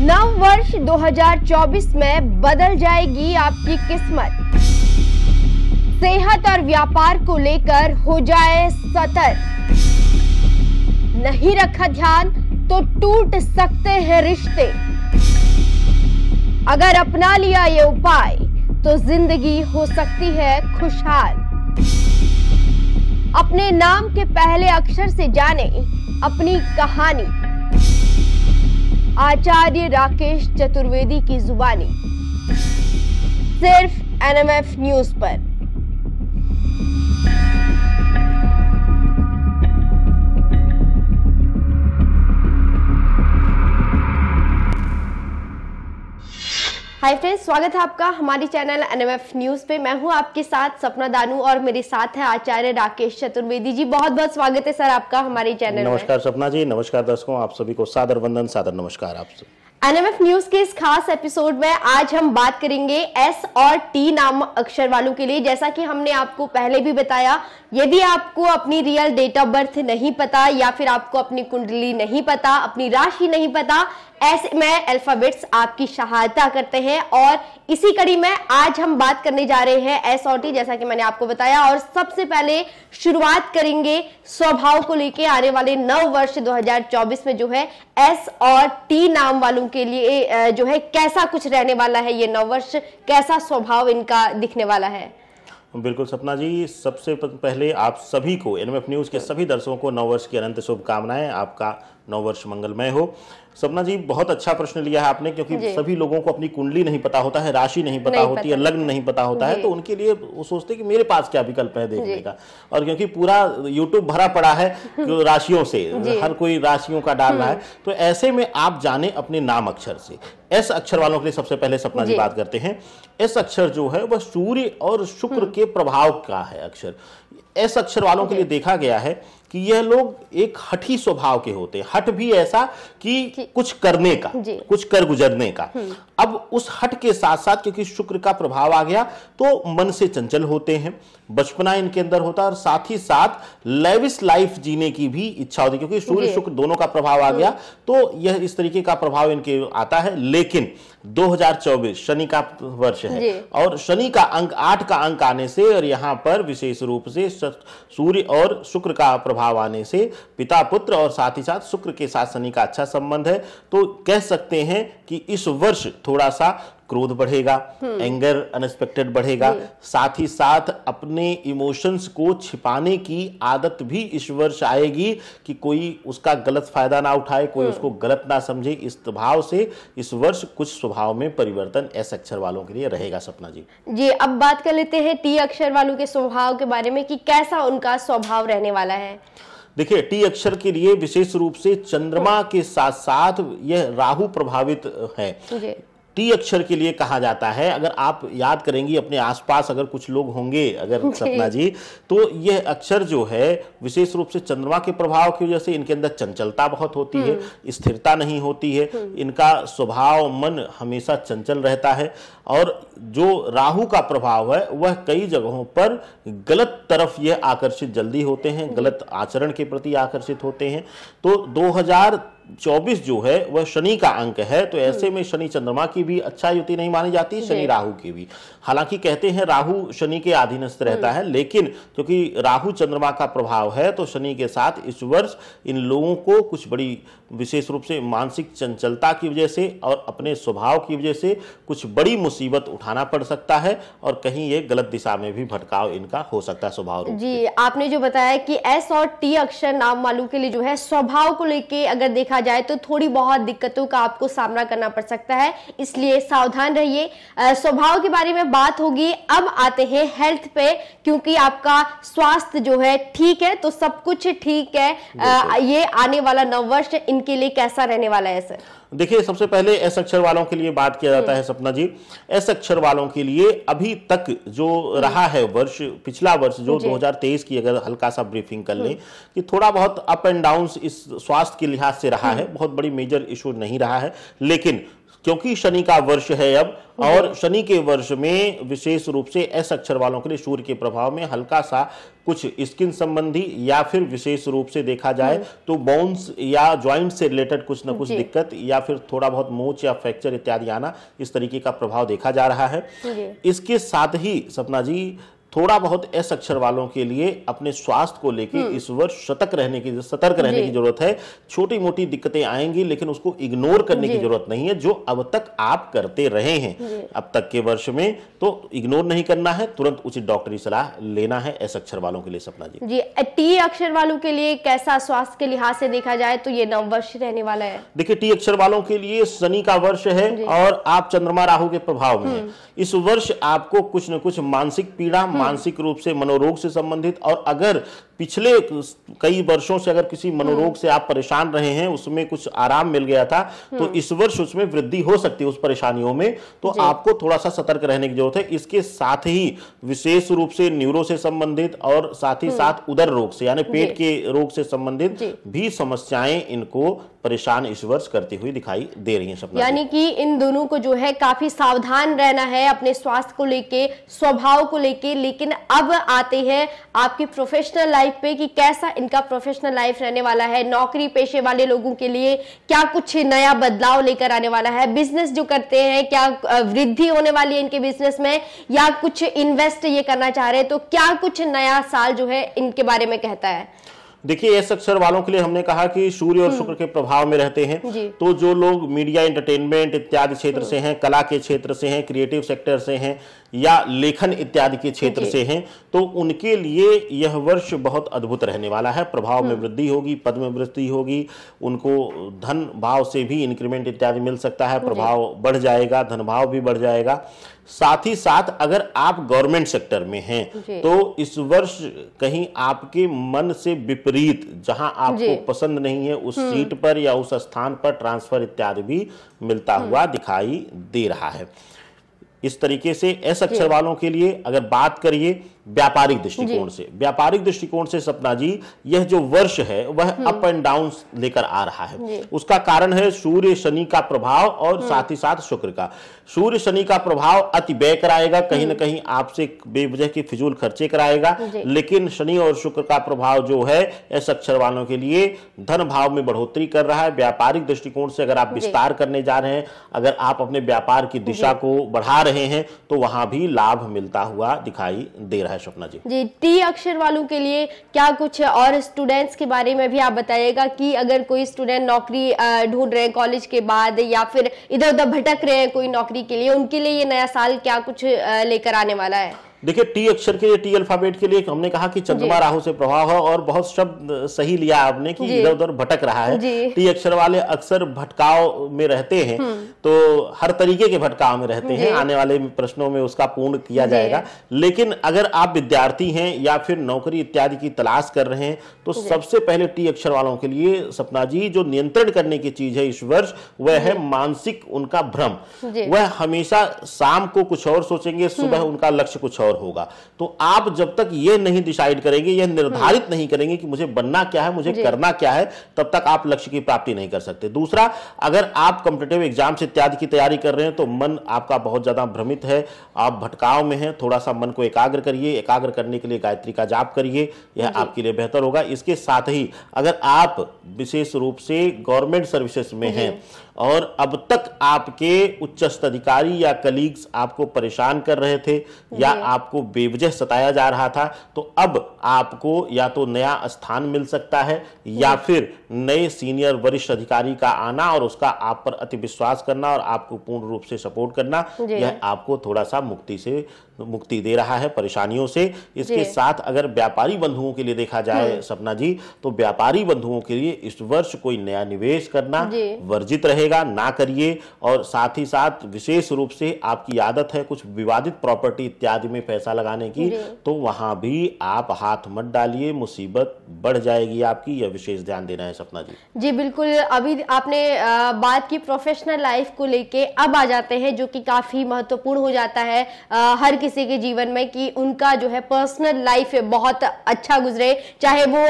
नव वर्ष 2024 में बदल जाएगी आपकी किस्मत सेहत और व्यापार को लेकर हो जाए सतर्क नहीं रखा ध्यान तो टूट सकते हैं रिश्ते अगर अपना लिया ये उपाय तो जिंदगी हो सकती है खुशहाल अपने नाम के पहले अक्षर से जाने अपनी कहानी आचार्य राकेश चतुर्वेदी की जुबानी सिर्फ एनएमएफ न्यूज पर हाय फ्रेंड्स स्वागत है आपका हमारी चैनल एनएमएफ न्यूज पे मैं हूँ आपके साथ सपना दानू और मेरे साथ है आचार्य राकेश चतुर्वेदी जी बहुत बहुत स्वागत है सर आपका हमारे चैनल नमस्कार सपना जी नमस्कार दर्शकों आप सभी को सादर वंदन सादर नमस्कार आप सभी एनएमएफ न्यूज के इस खास एपिसोड में आज हम बात करेंगे एस और टी नाम अक्षर वालों के लिए जैसा कि हमने आपको पहले भी बताया यदि आपको अपनी रियल डेट ऑफ बर्थ नहीं पता या फिर आपको अपनी कुंडली नहीं पता अपनी राशि नहीं पता ऐसे में अल्फ़ाबेट्स आपकी सहायता करते हैं और इसी कड़ी में आज हम बात करने जा रहे हैं एस और टी जैसा कि मैंने आपको बताया और सबसे पहले शुरुआत करेंगे स्वभाव को लेके आने वाले नव वर्ष 2024 में जो है एस और टी नाम वालों के लिए जो है कैसा कुछ रहने वाला है ये नव वर्ष कैसा स्वभाव इनका दिखने वाला है बिल्कुल सपना जी सबसे पहले आप सभी को एन न्यूज़ के सभी दर्शकों को नववर्ष की अनंत शुभकामनाएं आपका नव वर्ष मंगलमय हो सपना जी बहुत अच्छा प्रश्न लिया है आपने क्योंकि सभी लोगों को अपनी कुंडली नहीं पता होता है राशि नहीं पता नहीं होती है लग्न नहीं पता होता है तो उनके लिए वो सोचते कि मेरे पास क्या विकल्प है देखने का और क्योंकि पूरा यूट्यूब भरा पड़ा है राशियों से हर कोई राशियों का डाल रहा है हम्म। तो ऐसे में आप जाने अपने नाम अक्षर से एस अक्षर वालों के लिए सबसे पहले सपना जी बात करते हैं एस अक्षर जो है वह सूर्य और शुक्र हम्म। के प्रभाव का है अक्षर एस अक्षर वालों के लिए देखा गया है कि यह लोग एक हठी स्वभाव के होते हैं हट भी ऐसा कि कुछ करने का कुछ कर गुजरने का हम्म। अब उस हट के साथ साथ क्योंकि शुक्र का प्रभाव आ गया तो मन से चंचल होते हैं बचपना इनके अंदर होता है और साथ ही साथ लेविस लाइफ जीने की भी इच्छा होती है क्योंकि सूर्य शुक्र दोनों का प्रभाव आ गया हम्म। तो यह इस तरीके का प्रभाव इनके आता है लेकिन 2024 शनि का वर्ष है और शनि का अंक आठ का अंक आने से और यहां पर विशेष रूप से सूर्य और शुक्र का प्रभाव भाव आने से पिता पुत्र और साथ ही साथ शुक्र के साथ शनि का अच्छा संबंध है तो कह सकते हैं कि इस वर्ष थोड़ा सा क्रोध बढ़ेगा एंगर हम्म। अनएक्सपेक्टेड बढ़ेगा साथ ही साथ अपने इमोशंस को छिपाने की आदत भी इस वर्ष आएगी कि कोई उसका गलत फायदा ना उठाए कोई हम्म। उसको गलत ना समझे इस भाव से इस वर्ष कुछ स्वभाव में परिवर्तन एस अक्षर वालों के लिए रहेगा सपना जी जी अब बात कर लेते हैं टी अक्षर वालों के स्वभाव के बारे में कि कैसा उनका स्वभाव रहने वाला है देखिए टी अक्षर के लिए विशेष रूप से चंद्रमा हम्म। के साथ साथ यह राहु प्रभावित है टी अक्षर के लिए कहा जाता है अगर आप याद करेंगी अपने आसपास अगर कुछ लोग होंगे अगर सपना जी तो यह अक्षर जो है विशेष रूप से चंद्रमा के प्रभाव की वजह से इनके अंदर चंचलता बहुत होती है हम्म। स्थिरता नहीं होती है हम्म। इनका स्वभाव मन हमेशा चंचल रहता है और जो राहु का प्रभाव है वह कई जगहों पर गलत तरफ यह आकर्षित जल्दी होते हैं हम्म। गलत आचरण के प्रति आकर्षित होते हैं तो 2000 चौबीस जो है वह शनि का अंक है तो हम्म। ऐसे में शनि चंद्रमा की भी अच्छा युति नहीं मानी जाती शनि राहु की भी हालांकि कहते हैं राहु शनि के अधीनस्थ रहता हम्म। है लेकिन क्योंकि राहु चंद्रमा का प्रभाव है तो शनि के साथ इस वर्ष इन लोगों को कुछ बड़ी विशेष रूप से मानसिक चंचलता की वजह से और अपने स्वभाव की वजह से कुछ बड़ी मुसीबत उठाना पड़ सकता है और कहीं ये गलत दिशा में भी भटकाव इनका हो सकता है स्वभाव जी आपने जो बताया कि एस और टी अक्षर नाम वालों के लिए जो है स्वभाव को लेके अगर देखा जाए तो थोड़ी बहुत दिक्कतों का आपको सामना करना पड़ सकता है इसलिए सावधान रहिए स्वभाव के बारे में बात होगी अब आते हैं हेल्थ पे क्योंकि आपका स्वास्थ्य जो है ठीक है तो सब कुछ ठीक है ये आने वाला नववर्ष इनके लिए कैसा रहने वाला है सर देखिए सबसे पहले एस अक्षर वालों के लिए बात किया जाता है हम्म। सपना जी एस अक्षर वालों के लिए अभी तक जो हम्म। रहा है वर्ष पिछला वर्ष जो 2023 की अगर हल्का सा ब्रीफिंग कर लें हम्म। कि थोड़ा बहुत अप एंड डाउन इस स्वास्थ्य के लिहाज से रहा है बहुत बड़ी मेजर इशू नहीं रहा है लेकिन क्योंकि शनि का वर्ष है अब हम्म। और शनि के वर्ष में विशेष रूप से एस अक्षर वालों के लिए सूर्य के प्रभाव में हल्का सा कुछ स्किन संबंधी या फिर विशेष रूप से देखा जाए हम्म। तो बोन्स या ज्वाइंट से रिलेटेड कुछ ना कुछ दिक्कत या फिर थोड़ा बहुत मोच या फ्रैक्चर इत्यादि आना इस तरीके का प्रभाव देखा जा रहा है इसके साथ ही सपना जी थोड़ा बहुत एस अक्षर वालों के लिए अपने स्वास्थ्य को लेकर हम्म। इस वर्ष सतर्क रहने की सतर्क रहने की जरूरत है छोटी मोटी दिक्कतें आएंगी लेकिन उसको इग्नोर करने की जरूरत नहीं है जो अब तक आप करते रहे हैं अब तक के वर्ष में तो इग्नोर नहीं करना है तुरंत उचित डॉक्टरी सलाह लेना है एस अक्षर वालों के लिए सपना जी जी टी अक्षर वालों के लिए कैसा स्वास्थ्य के लिहाज से देखा जाए तो ये नव वर्ष रहने वाला है देखिए टी अक्षर वालों के लिए शनि का वर्ष है और आप चंद्रमा राहु के प्रभाव में हम्म। इस वर्ष आपको कुछ न कुछ मानसिक पीड़ा हम्म। मानसिक रूप से मनोरोग से संबंधित और अगर पिछले कई वर्षों से अगर किसी मनोरोग हम्म। से आप परेशान रहे हैं उसमें कुछ आराम मिल गया था तो हम्म। इस वर्ष उसमें वृद्धि हो सकती है उस परेशानियों में तो आपको थोड़ा सा सतर्क रहने की जरूरत है इसके साथ ही विशेष रूप से न्यूरो से संबंधित और साथ ही हम्म। साथ उदर रोग से यानी पेट के रोग से संबंधित भी समस्याएं इनको परेशान इस वर्ष करती हुई दिखाई दे रही है सपना यानी कि इन दोनों को जो है काफी सावधान रहना है अपने स्वास्थ्य को लेके स्वभाव को लेके लेकिन अब आते हैं आपकी प्रोफेशनल लाइफ पे कि कैसा इनका प्रोफेशनल लाइफ रहने वाला है नौकरी पेशे वाले लोगों के लिए क्या कुछ नया बदलाव लेकर आने वाला है बिजनेस जो करते हैं क्या वृद्धि होने वाली है इनके बिजनेस में या कुछ इन्वेस्ट ये करना चाह रहे हैं तो क्या कुछ नया साल जो है इनके बारे में कहता है देखिए एस अक्षर वालों के लिए हमने कहा कि सूर्य और हम्म। शुक्र के प्रभाव में रहते हैं तो जो लोग मीडिया एंटरटेनमेंट इत्यादि क्षेत्र हम्म। से हैं कला के क्षेत्र से हैं क्रिएटिव सेक्टर से हैं या लेखन इत्यादि के क्षेत्र से हैं तो उनके लिए यह वर्ष बहुत अद्भुत रहने वाला है प्रभाव में हम्म। वृद्धि होगी पद में वृद्धि होगी उनको धन भाव से भी इंक्रीमेंट इत्यादि मिल सकता है प्रभाव बढ़ जाएगा धन भाव भी बढ़ जाएगा साथ ही साथ अगर आप गवर्नमेंट सेक्टर में हैं तो इस वर्ष कहीं आपके मन से विपरीत जहां आपको पसंद नहीं है उस सीट हम्म। पर या उस स्थान पर ट्रांसफर इत्यादि भी मिलता हम्म। हुआ दिखाई दे रहा है इस तरीके से एस अक्षर वालों के लिए अगर बात करिए व्यापारिक दृष्टिकोण से व्यापारिक दृष्टिकोण से सपना जी यह जो वर्ष है वह अप एंड डाउन लेकर आ रहा है उसका कारण है सूर्य शनि का प्रभाव और हम्म। साथ ही साथ शुक्र का सूर्य शनि का प्रभाव अति व्यय कराएगा कहीं ना हम्म। कहीं आपसे बेवजह के फिजूल खर्चे कराएगा लेकिन शनि और शुक्र का प्रभाव जो है ऐसा अक्षर वालों के लिए धन भाव में बढ़ोतरी कर रहा है व्यापारिक दृष्टिकोण से अगर आप विस्तार करने जा रहे हैं अगर आप अपने व्यापार की दिशा को बढ़ा रहे हैं तो वहां भी लाभ मिलता हुआ दिखाई दे रहा है है स्वप्ना जी जी टी अक्षर वालों के लिए क्या कुछ है और स्टूडेंट्स के बारे में भी आप बताइएगा कि अगर कोई स्टूडेंट नौकरी ढूंढ रहे हैं कॉलेज के बाद या फिर इधर उधर भटक रहे हैं कोई नौकरी के लिए उनके लिए ये नया साल क्या कुछ लेकर आने वाला है देखिए टी अक्षर के लिए टी अल्फाबेट के लिए हमने कहा कि चंद्रमा राहु से प्रभाव है और बहुत शब्द सही लिया आपने कि इधर उधर भटक रहा है टी अक्षर वाले अक्सर भटकाव में रहते हैं हम्म। तो हर तरीके के भटकाव में रहते हैं आने वाले प्रश्नों में उसका पूर्ण किया जाएगा लेकिन अगर आप विद्यार्थी हैं या फिर नौकरी इत्यादि की तलाश कर रहे हैं तो सबसे पहले टी अक्षर वालों के लिए सपना जी जो नियंत्रण करने की चीज है इस वर्ष वह है मानसिक उनका भ्रम वह हमेशा शाम को कुछ और सोचेंगे सुबह हम्म। उनका लक्ष्य कुछ और होगा तो आप जब तक ये नहीं डिसाइड करेंगे यह निर्धारित हम्म। नहीं करेंगे कि मुझे बनना क्या है मुझे करना क्या है तब तक आप लक्ष्य की प्राप्ति नहीं कर सकते दूसरा अगर आप कॉम्पिटेटिव एग्जाम्स इत्यादि की तैयारी कर रहे हैं तो मन आपका बहुत ज़्यादा भ्रमित है आप भटकाव में हैं थोड़ा सा मन को एकाग्र करिए एकाग्र करने के लिए गायत्री का जाप करिए यह आपके लिए बेहतर होगा इसके साथ ही अगर आप विशेष रूप से गवर्नमेंट सर्विसेज में हैं और अब तक आपके उच्चस्त अधिकारी या कलीग्स आपको परेशान कर रहे थे या आप आपको बेवजह सताया जा रहा था तो अब आपको या तो नया स्थान मिल सकता है या फिर नए सीनियर वरिष्ठ अधिकारी का आना और उसका आप पर अति विश्वास करना और आपको पूर्ण रूप से सपोर्ट करना यह आपको थोड़ा सा मुक्ति से मुक्ति दे रहा है परेशानियों से इसके साथ अगर व्यापारी बंधुओं के लिए देखा जाए हम्म। सपना जी तो व्यापारी बंधुओं के लिए इस वर्ष कोई नया निवेश करना वर्जित रहेगा ना करिए और साथ ही साथ विशेष रूप से आपकी आदत है कुछ विवादित प्रॉपर्टी इत्यादि में पैसा लगाने की तो वहां भी आप हाथ मत डालिए मुसीबत बढ़ जाएगी आपकी यह विशेष ध्यान देना है सपना जी जी बिल्कुल अभी आपने बात की प्रोफेशनल लाइफ को लेके अब आ जाते हैं जो कि काफी महत्वपूर्ण हो जाता है हर किसी के जीवन में कि उनका जो है पर्सनल लाइफ बहुत अच्छा गुजरे चाहे वो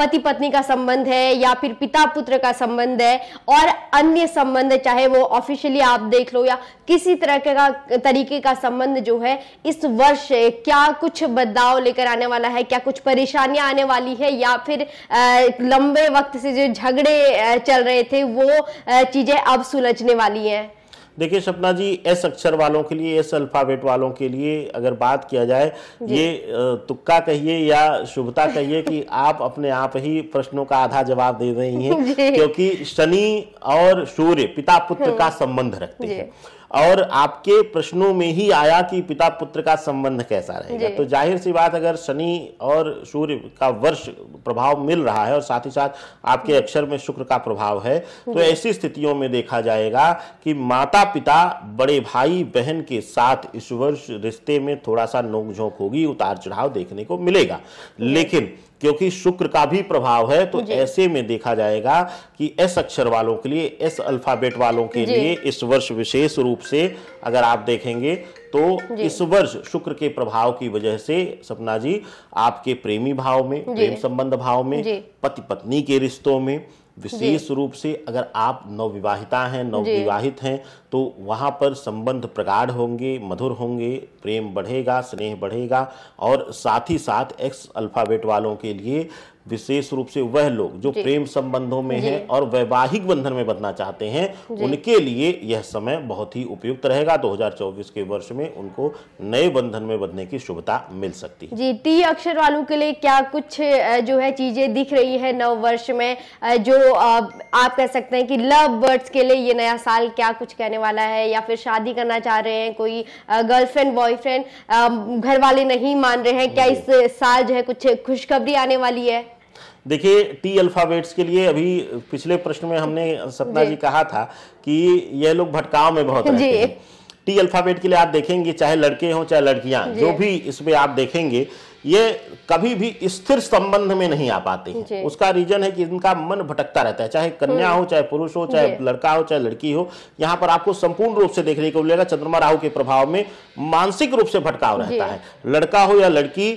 पति पत्नी का संबंध है या फिर पिता पुत्र का संबंध है और अन्य संबंध चाहे वो ऑफिशियली आप देख लो या किसी तरह का तरीके का संबंध जो है इस वर्ष वर्ष क्या कुछ बदलाव लेकर आने वाला है क्या कुछ परेशानियां आने वाली है या फिर लंबे वक्त से जो झगड़े चल रहे थे वो चीजें अब सुलझने वाली हैं देखिए सपना जी एस अक्षर वालों के लिए एस अल्फाबेट वालों के लिए अगर बात किया जाए ये तुक्का कहिए या शुभता कहिए कि आप अपने आप ही प्रश्नों का आधा जवाब दे रही हैं क्योंकि शनि और सूर्य पिता पुत्र का हम्म। संबंध रखते हैं और आपके प्रश्नों में ही आया कि पिता पुत्र का संबंध कैसा रहेगा तो जाहिर सी बात अगर शनि और सूर्य का वर्ष प्रभाव मिल रहा है और साथ ही साथ आपके अक्षर में शुक्र का प्रभाव है तो ऐसी स्थितियों में देखा जाएगा कि माता पिता बड़े भाई बहन के साथ इस वर्ष रिश्ते में थोड़ा सा नोकझोंक होगी उतार चढ़ाव देखने को मिलेगा लेकिन क्योंकि शुक्र का भी प्रभाव है तो ऐसे में देखा जाएगा कि एस अक्षर वालों के लिए एस अल्फाबेट वालों के लिए इस वर्ष विशेष रूप से अगर आप देखेंगे तो इस वर्ष शुक्र के प्रभाव की वजह से सपना जी आपके प्रेमी भाव में प्रेम संबंध भाव में पति पत्नी के रिश्तों में विशेष रूप से अगर आप नवविवाहिता हैं नवविवाहित हैं तो वहाँ पर संबंध प्रगाढ़ होंगे मधुर होंगे प्रेम बढ़ेगा स्नेह बढ़ेगा और साथ ही साथ एक्स अल्फ़ाबेट वालों के लिए विशेष रूप से वह लोग जो प्रेम संबंधों में हैं और वैवाहिक बंधन में बनना चाहते हैं उनके लिए यह समय बहुत ही उपयुक्त रहेगा 2024 के वर्ष में उनको नए बंधन में बनने की शुभता मिल सकती है जी टी अक्षर वालों के लिए क्या कुछ जो है चीजें दिख रही है नव वर्ष में जो आप कह सकते हैं कि लव बर्ड्स के लिए ये नया साल क्या कुछ कहने वाला है या फिर शादी करना चाह रहे हैं कोई गर्लफ्रेंड बॉयफ्रेंड घर वाले नहीं मान रहे हैं क्या इस साल जो है कुछ खुशखबरी आने वाली है देखिए टी अल्फ़ाबेट्स के लिए अभी पिछले प्रश्न में हमने सपना जी, जी कहा था कि यह लोग भटकाव में बहुत रहते हैं टी अल्फ़ाबेट के लिए आप देखेंगे चाहे लड़के हों चाहे लड़कियां जो भी इसमें आप देखेंगे ये कभी भी स्थिर संबंध में नहीं आ पाते हैं उसका रीजन है कि इनका मन भटकता रहता है चाहे कन्या हम्म। हो चाहे पुरुष हो चाहे लड़का हो चाहे लड़की हो यहाँ पर आपको संपूर्ण रूप से देखने को मिलेगा चंद्रमा राहु के प्रभाव में मानसिक रूप से भटकाव रहता है लड़का हो या लड़की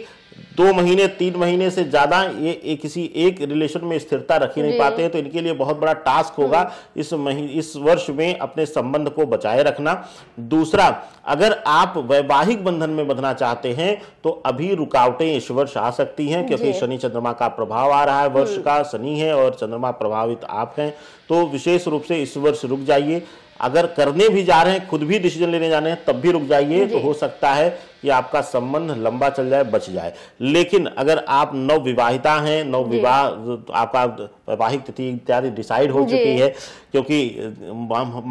दो महीने तीन महीने से ज़्यादा ये एक किसी एक रिलेशन में स्थिरता रखी नहीं पाते हैं तो इनके लिए बहुत बड़ा टास्क होगा हम्म। इस महीने इस वर्ष में अपने संबंध को बचाए रखना दूसरा अगर आप वैवाहिक बंधन में बंधना चाहते हैं तो अभी रुकावटें इस वर्ष आ सकती हैं क्योंकि शनि चंद्रमा का प्रभाव आ रहा है वर्ष हम्म। का शनि है और चंद्रमा प्रभावित आप हैं तो विशेष रूप से इस वर्ष रुक जाइए अगर करने भी जा रहे हैं खुद भी डिसीजन लेने जा रहे हैं तब भी रुक जाइए तो हो सकता है कि आपका संबंध लंबा चल जाए बच जाए लेकिन अगर आप नव विवाहिता हैं नव विवाह तो आपका वैवाहिक तिथि इत्यादि डिसाइड हो चुकी है क्योंकि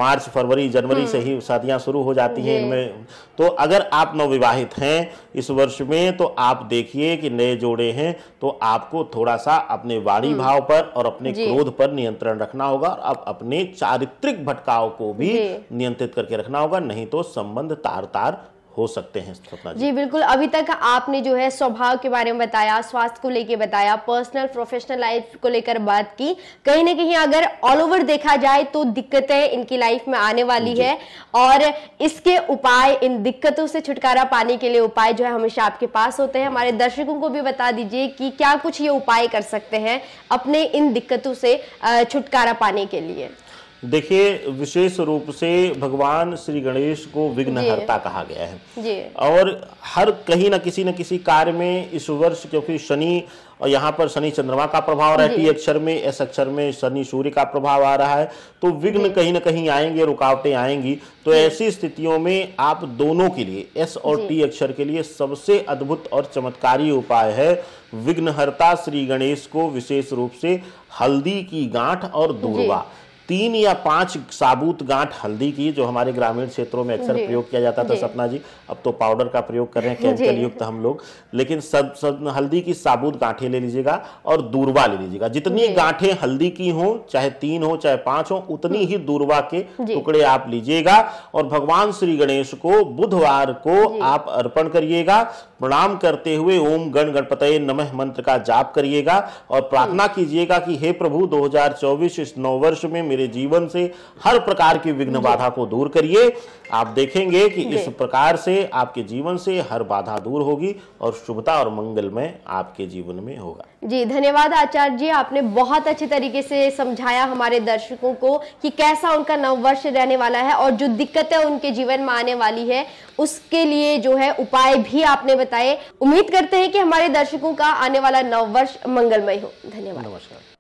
मार्च फरवरी जनवरी हम्म। से ही शादियां शुरू हो जाती हैं इनमें तो अगर आप नवविवाहित हैं इस वर्ष में तो आप देखिए कि नए जोड़े हैं तो आपको थोड़ा सा अपने वाणी हम्म। भाव पर और अपने क्रोध पर नियंत्रण रखना होगा और आप अपने चारित्रिक भटकाव को भी नियंत्रित करके रखना होगा नहीं तो संबंध तार तार हो सकते हैं जी।, जी बिल्कुल अभी तक आपने जो है स्वभाव के बारे में बताया स्वास्थ्य को लेकर बताया पर्सनल प्रोफेशनल लाइफ को लेकर बात की कहीं ना कहीं अगर ऑल ओवर देखा जाए तो दिक्कतें इनकी लाइफ में आने वाली है और इसके उपाय इन दिक्कतों से छुटकारा पाने के लिए उपाय जो है हमेशा आपके पास होते हैं हमारे दर्शकों को भी बता दीजिए कि क्या कुछ ये उपाय कर सकते हैं अपने इन दिक्कतों से छुटकारा पाने के लिए देखिए विशेष रूप से भगवान श्री गणेश को विघ्नहर्ता कहा गया है और हर कहीं ना किसी न किसी कार्य में इस वर्ष क्योंकि शनि और यहाँ पर शनि चंद्रमा का प्रभाव रहा है टी अक्षर में एस अक्षर में शनि सूर्य का प्रभाव आ रहा है तो विघ्न कहीं ना कहीं आएंगे रुकावटें आएंगी तो ऐसी स्थितियों में आप दोनों के लिए एस और टी अक्षर के लिए सबसे अद्भुत और चमत्कारी उपाय है विघ्नहर्ता श्री गणेश को विशेष रूप से हल्दी की गांठ और दूरवा तीन या पांच साबुत गांठ हल्दी की जो हमारे ग्रामीण क्षेत्रों में अक्सर प्रयोग किया जाता था सपना जी अब तो पाउडर का प्रयोग कर रहे हैं केमिकल युक्त हम लोग लेकिन सब सब हल्दी की साबुत गांठें ले लीजिएगा और दूरवा ले लीजिएगा जितनी गांठें हल्दी की हो चाहे तीन हो चाहे पांच हो उतनी हम्म। ही दूरवा के टुकड़े आप लीजिएगा और भगवान श्री गणेश को बुधवार को आप अर्पण करिएगा प्रणाम करते हुए ओम गण गणपत नमह मंत्र का जाप करिएगा और प्रार्थना कीजिएगा कि हे प्रभु दो इस नौ वर्ष में मेरे जीवन से हर प्रकार की विघ्न बाधा को दूर करिए आप देखेंगे कि इस प्रकार से आपके जीवन से हर बाधा दूर होगी और शुभता और मंगल में आपके जीवन में होगा जी धन्यवाद आचार्य जी आपने बहुत अच्छे तरीके से समझाया हमारे दर्शकों को कि कैसा उनका नव वर्ष रहने वाला है और जो दिक्कतें उनके जीवन में आने वाली है उसके लिए जो है उपाय भी आपने बताए उम्मीद करते हैं कि हमारे दर्शकों का आने वाला नव वर्ष मंगलमय हो धन्यवाद नमस्कार